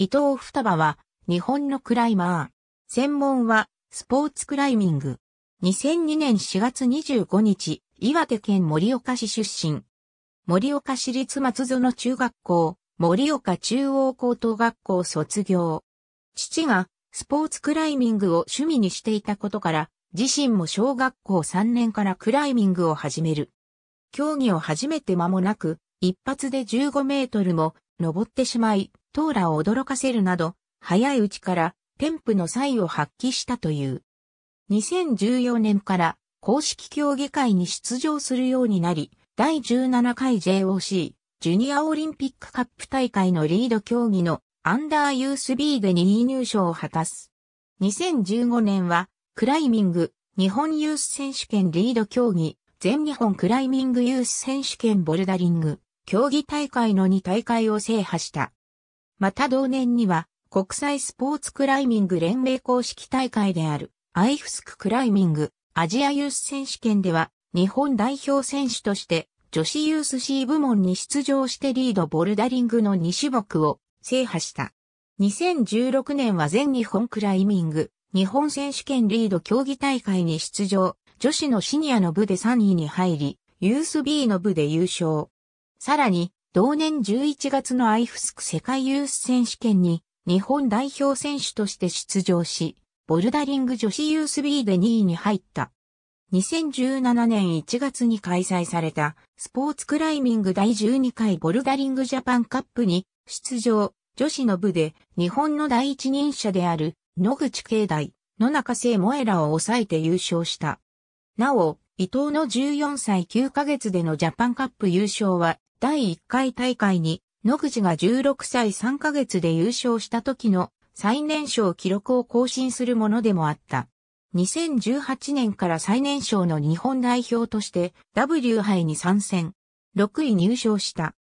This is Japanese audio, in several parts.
伊藤双葉は、日本のクライマー。専門は、スポーツクライミング。2002年4月25日、岩手県盛岡市出身。盛岡市立松園中学校、盛岡中央高等学校卒業。父がスポーツクライミングを趣味にしていたことから、自身も小学校3年からクライミングを始める。競技を始めて間もなく、一発で15メートルも登ってしまい、トーラを驚かせるなど、早いうちから添付の才を発揮したという。2014年から公式競技会に出場するようになり、第17回 JOC ジュニアオリンピックカップ大会のリード競技のアンダーユース B で2位入賞を果たす。2015年はクライミング日本ユース選手権リード競技全日本クライミングユース選手権ボルダリング競技大会の2大会を制覇した。また同年には、国際スポーツクライミング連盟公式大会である、アイフスククライミング、アジアユース選手権では、日本代表選手として、女子ユース C 部門に出場してリードボルダリングの2種目を制覇した。2016年は全日本クライミング、日本選手権リード競技大会に出場、女子のシニアの部で3位に入り、ユース B の部で優勝。さらに、同年11月のアイフスク世界ユース選手権に日本代表選手として出場し、ボルダリング女子ユース B で2位に入った。2017年1月に開催されたスポーツクライミング第12回ボルダリングジャパンカップに出場、女子の部で日本の第一人者である野口慶大、野中聖萌らを抑えて優勝した。なお、伊藤の14歳9ヶ月でのジャパンカップ優勝は第1回大会に、野口が16歳3ヶ月で優勝した時の最年少記録を更新するものでもあった。2018年から最年少の日本代表として W 杯に参戦。6位入賞した。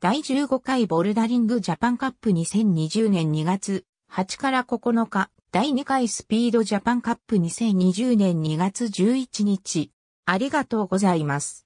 第15回ボルダリングジャパンカップ2020年2月8から9日、第2回スピードジャパンカップ2020年2月11日。ありがとうございます。